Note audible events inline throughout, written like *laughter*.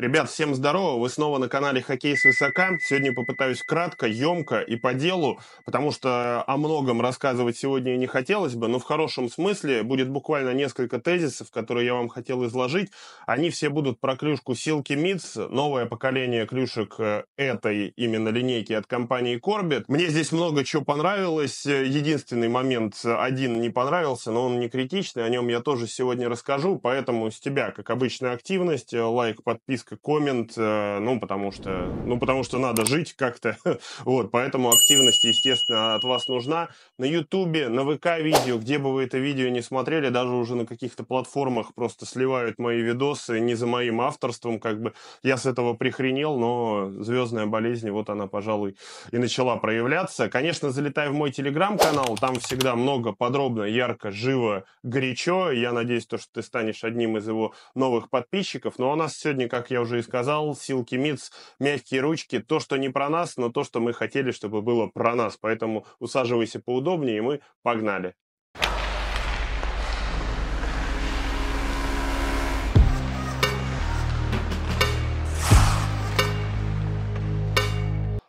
Ребят, всем здорово! Вы снова на канале «Хоккей с высока». Сегодня попытаюсь кратко, емко и по делу, потому что о многом рассказывать сегодня не хотелось бы, но в хорошем смысле будет буквально несколько тезисов, которые я вам хотел изложить. Они все будут про клюшку «Силки Митс», новое поколение клюшек э, этой именно линейки от компании «Корбит». Мне здесь много чего понравилось. Единственный момент один не понравился, но он не критичный, о нем я тоже сегодня расскажу, поэтому с тебя, как обычно, активность, лайк, подписка, коммент, э, ну, потому что, ну, потому что надо жить как-то, *laughs* вот, поэтому активность, естественно, от вас нужна. На Ютубе, на ВК-видео, где бы вы это видео не смотрели, даже уже на каких-то платформах просто сливают мои видосы, не за моим авторством, как бы, я с этого прихренел, но звездная болезнь, вот она, пожалуй, и начала проявляться. Конечно, залетай в мой телеграм-канал, там всегда много подробно, ярко, живо, горячо, я надеюсь, то, что ты станешь одним из его новых подписчиков, но ну, а у нас сегодня, как я я уже и сказал, силки МИЦ, мягкие ручки, то, что не про нас, но то, что мы хотели, чтобы было про нас. Поэтому усаживайся поудобнее, и мы погнали.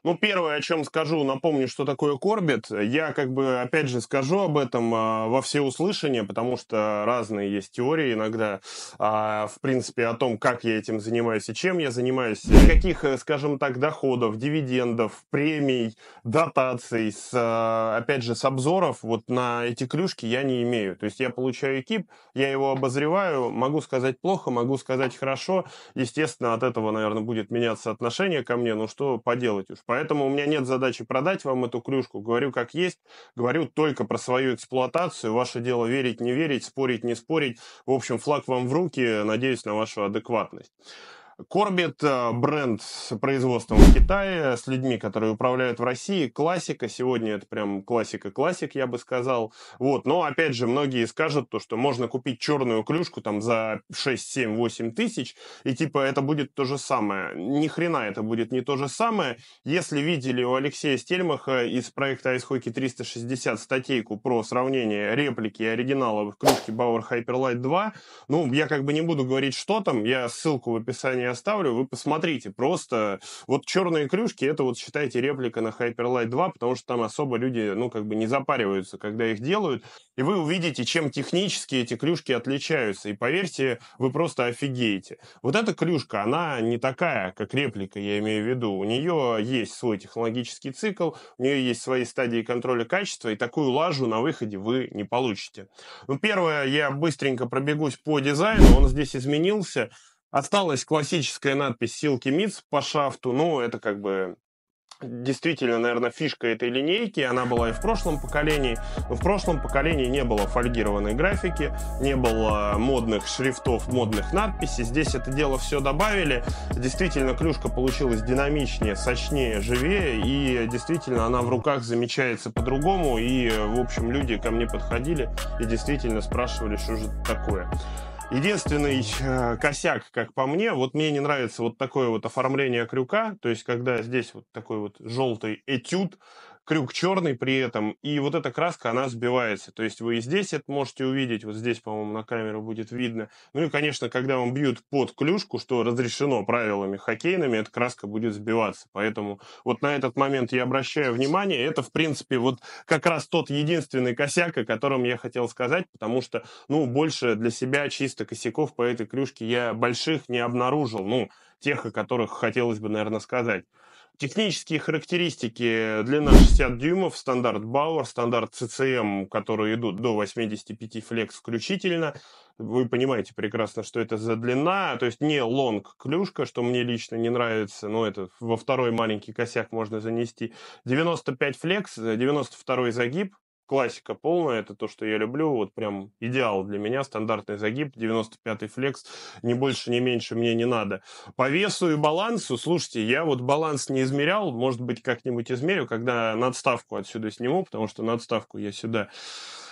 Ну, первое, о чем скажу, напомню, что такое корбит. Я, как бы, опять же, скажу об этом а, во всеуслышание, потому что разные есть теории иногда, а, в принципе, о том, как я этим занимаюсь и чем я занимаюсь, каких, э, скажем так, доходов, дивидендов, премий, дотаций, с, а, опять же, с обзоров вот на эти клюшки я не имею. То есть я получаю экип, я его обозреваю, могу сказать плохо, могу сказать хорошо. Естественно, от этого, наверное, будет меняться отношение ко мне, но что поделать уж. Поэтому Поэтому у меня нет задачи продать вам эту клюшку. Говорю как есть, говорю только про свою эксплуатацию. Ваше дело верить, не верить, спорить, не спорить. В общем, флаг вам в руки. Надеюсь на вашу адекватность. Корбит, э, бренд с производством в Китае, с людьми, которые управляют в России, классика. Сегодня это прям классика-классик, я бы сказал. Вот. Но, опять же, многие скажут то, что можно купить черную клюшку там за 6, 7, 8 тысяч, и типа это будет то же самое. Ни хрена это будет не то же самое. Если видели у Алексея Стельмаха из проекта Ice Hockey 360 статейку про сравнение реплики и оригинала в клюшке Bauer Hyperlight 2, ну, я как бы не буду говорить, что там, я ссылку в описании я оставлю, вы посмотрите. Просто вот «Черные крюшки» — это вот, считайте, реплика на Hyperlight 2, потому что там особо люди, ну, как бы не запариваются, когда их делают. И вы увидите, чем технически эти клюшки отличаются. И поверьте, вы просто офигеете. Вот эта клюшка, она не такая, как реплика, я имею в виду. У нее есть свой технологический цикл, у нее есть свои стадии контроля качества, и такую лажу на выходе вы не получите. Ну, первое, я быстренько пробегусь по дизайну, он здесь изменился. Осталась классическая надпись «Силки Митц» по шафту. Ну, это как бы действительно, наверное, фишка этой линейки. Она была и в прошлом поколении. Но в прошлом поколении не было фольгированной графики, не было модных шрифтов, модных надписей. Здесь это дело все добавили. Действительно, клюшка получилась динамичнее, сочнее, живее. И действительно, она в руках замечается по-другому. И, в общем, люди ко мне подходили и действительно спрашивали, что же это такое. Единственный э, косяк, как по мне, вот мне не нравится вот такое вот оформление крюка, то есть когда здесь вот такой вот желтый этюд, крюк черный при этом, и вот эта краска, она сбивается. То есть вы и здесь это можете увидеть, вот здесь, по-моему, на камеру будет видно. Ну и, конечно, когда вам бьют под клюшку, что разрешено правилами хоккейными, эта краска будет сбиваться. Поэтому вот на этот момент я обращаю внимание. Это, в принципе, вот как раз тот единственный косяк, о котором я хотел сказать, потому что, ну, больше для себя чисто косяков по этой клюшке я больших не обнаружил. Ну, тех, о которых хотелось бы, наверное, сказать. Технические характеристики э, длина 60 дюймов, стандарт Bauer, стандарт CCM, эм, которые идут до 85 флекс включительно. Вы понимаете прекрасно, что это за длина, то есть не лонг клюшка, что мне лично не нравится, но это во второй маленький косяк можно занести. 95 флекс, 92 э, загиб, классика полная, это то, что я люблю, вот прям идеал для меня, стандартный загиб, 95-й флекс, не больше, не меньше мне не надо. По весу и балансу, слушайте, я вот баланс не измерял, может быть, как-нибудь измерю, когда надставку отсюда сниму, потому что надставку я сюда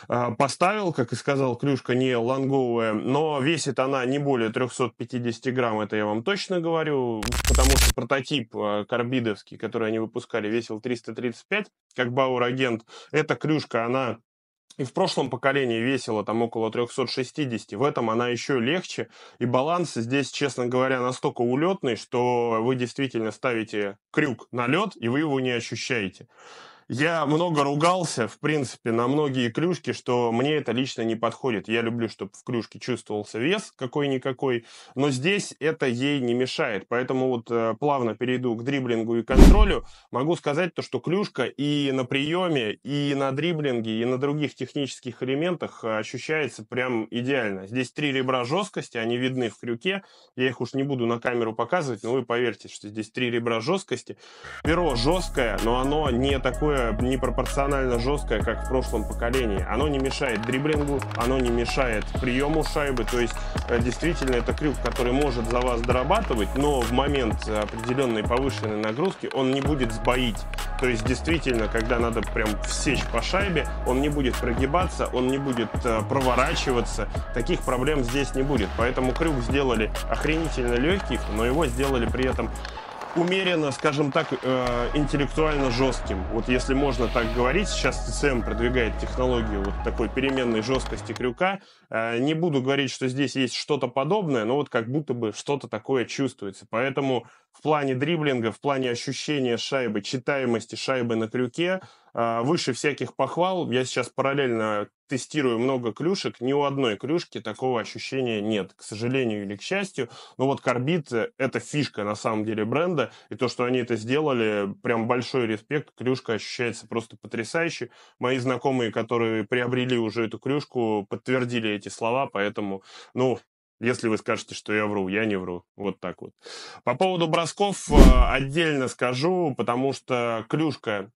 Э, поставил, как и сказал клюшка, не лонговая, но весит она не более 350 грамм, это я вам точно говорю, потому что прототип э, карбидовский, который они выпускали, весил 335, как Бауэр-агент. Эта клюшка, она и в прошлом поколении весила там около 360, в этом она еще легче, и баланс здесь, честно говоря, настолько улетный, что вы действительно ставите крюк на лед, и вы его не ощущаете. Я много ругался, в принципе, на многие клюшки, что мне это лично не подходит. Я люблю, чтобы в клюшке чувствовался вес какой-никакой, но здесь это ей не мешает. Поэтому вот э, плавно перейду к дриблингу и контролю. Могу сказать то, что клюшка и на приеме, и на дриблинге, и на других технических элементах ощущается прям идеально. Здесь три ребра жесткости, они видны в крюке. Я их уж не буду на камеру показывать, но вы поверьте, что здесь три ребра жесткости. Перо жесткое, но оно не такое такое непропорционально жесткое, как в прошлом поколении. Оно не мешает дриблингу, оно не мешает приему шайбы. То есть э, действительно это крюк, который может за вас дорабатывать, но в момент определенной повышенной нагрузки он не будет сбоить. То есть действительно, когда надо прям всечь по шайбе, он не будет прогибаться, он не будет э, проворачиваться. Таких проблем здесь не будет. Поэтому крюк сделали охренительно легких, но его сделали при этом умеренно, скажем так, э, интеллектуально жестким. Вот если можно так говорить, сейчас ТСМ продвигает технологию вот такой переменной жесткости крюка. Э, не буду говорить, что здесь есть что-то подобное, но вот как будто бы что-то такое чувствуется. Поэтому в плане дриблинга, в плане ощущения шайбы, читаемости шайбы на крюке, а, выше всяких похвал. Я сейчас параллельно тестирую много клюшек. Ни у одной клюшки такого ощущения нет, к сожалению или к счастью. Но вот Корбит – это фишка на самом деле бренда. И то, что они это сделали, прям большой респект. Клюшка ощущается просто потрясающе. Мои знакомые, которые приобрели уже эту клюшку, подтвердили эти слова. Поэтому, ну, если вы скажете, что я вру, я не вру. Вот так вот. По поводу бросков э, отдельно скажу, потому что клюшка,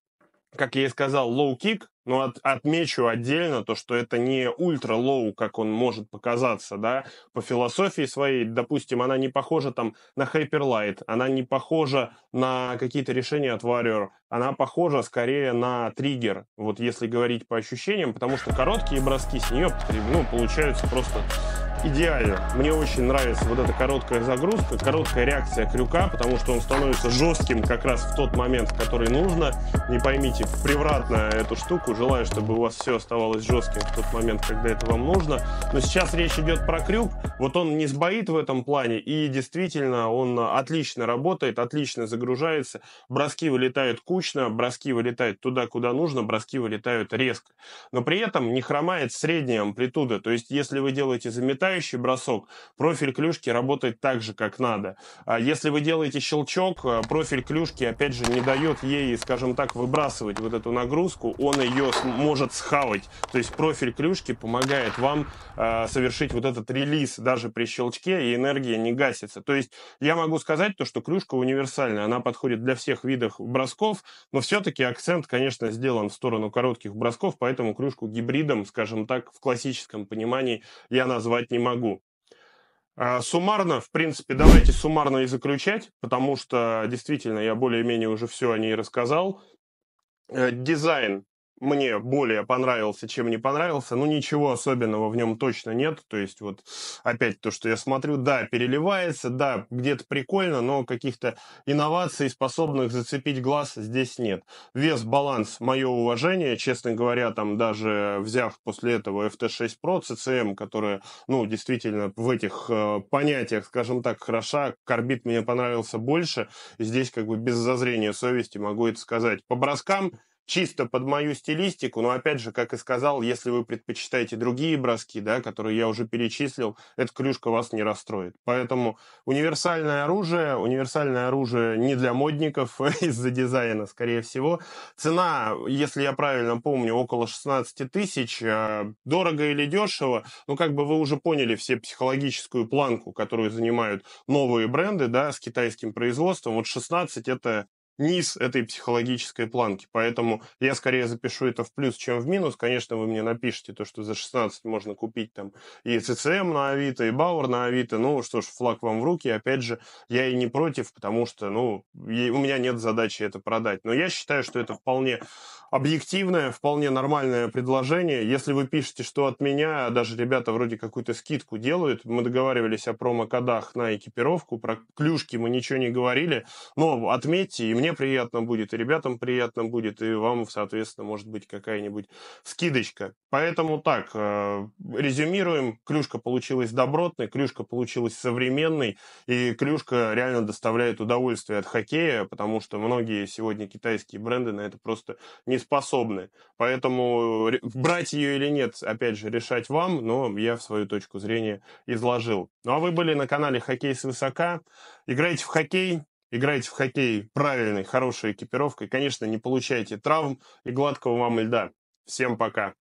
как я и сказал, лоу-кик, но от, отмечу отдельно то, что это не ультра-лоу, как он может показаться, да, по философии своей, допустим, она не похожа там на Hyperlight, она не похожа на какие-то решения от Warrior, она похожа скорее на триггер, вот если говорить по ощущениям, потому что короткие броски с нее ну, получаются просто идеально. Мне очень нравится вот эта короткая загрузка, короткая реакция крюка, потому что он становится жестким как раз в тот момент, который нужно. Не поймите превратно эту штуку. Желаю, чтобы у вас все оставалось жестким в тот момент, когда это вам нужно. Но сейчас речь идет про крюк. Вот он не сбоит в этом плане, и действительно он отлично работает, отлично загружается. Броски вылетают кучно, броски вылетают туда, куда нужно, броски вылетают резко. Но при этом не хромает средняя амплитуда. То есть, если вы делаете заметание, направляющий бросок, профиль клюшки работает так же, как надо. А если вы делаете щелчок, э, профиль клюшки, опять же, не дает ей, скажем так, выбрасывать вот эту нагрузку, он ее может схавать. То есть профиль клюшки помогает вам э, совершить вот этот релиз даже при щелчке, и энергия не гасится. То есть я могу сказать то, что клюшка универсальная, она подходит для всех видов бросков, но все-таки акцент, конечно, сделан в сторону коротких бросков, поэтому клюшку гибридом, скажем так, в классическом понимании я назвать не могу. А, суммарно, в принципе, давайте суммарно и заключать, потому что действительно я более-менее уже все о ней рассказал. Э, дизайн мне более понравился, чем не понравился. Ну, ничего особенного в нем точно нет. То есть, вот опять то, что я смотрю, да, переливается, да, где-то прикольно, но каких-то инноваций, способных зацепить глаз, здесь нет. Вес, баланс, мое уважение, честно говоря, там даже взяв после этого FT6 Pro CCM, эм, которая, ну, действительно в этих э, понятиях, скажем так, хороша, Корбит мне понравился больше. Здесь как бы без зазрения совести могу это сказать. По броскам чисто под мою стилистику, но опять же, как и сказал, если вы предпочитаете другие броски, да, которые я уже перечислил, эта клюшка вас не расстроит. Поэтому универсальное оружие, универсальное оружие не для модников *laughs* из-за дизайна, скорее всего. Цена, если я правильно помню, около 16 тысяч. А, дорого или дешево, ну как бы вы уже поняли все психологическую планку, которую занимают новые бренды, да, с китайским производством. Вот 16 это низ этой психологической планки. Поэтому я скорее запишу это в плюс, чем в минус. Конечно, вы мне напишите то, что за 16 можно купить там и ЦЦМ эм на Авито, и Бауэр на Авито. Ну что ж, флаг вам в руки. Опять же, я и не против, потому что, ну, у меня нет задачи это продать. Но я считаю, что это вполне объективное, вполне нормальное предложение. Если вы пишете, что от меня, а даже ребята вроде какую-то скидку делают, мы договаривались о промокодах на экипировку, про клюшки мы ничего не говорили, но отметьте, и мне приятно будет, и ребятам приятно будет, и вам, соответственно, может быть какая-нибудь скидочка. Поэтому так, э, резюмируем. Клюшка получилась добротной, клюшка получилась современной, и клюшка реально доставляет удовольствие от хоккея, потому что многие сегодня китайские бренды на это просто не способны. Поэтому э, брать ее или нет, опять же, решать вам, но я в свою точку зрения изложил. Ну а вы были на канале «Хоккей с высока». Играйте в хоккей, играете в хоккей правильной, хорошей экипировкой, конечно, не получайте травм и гладкого вам льда. Всем пока!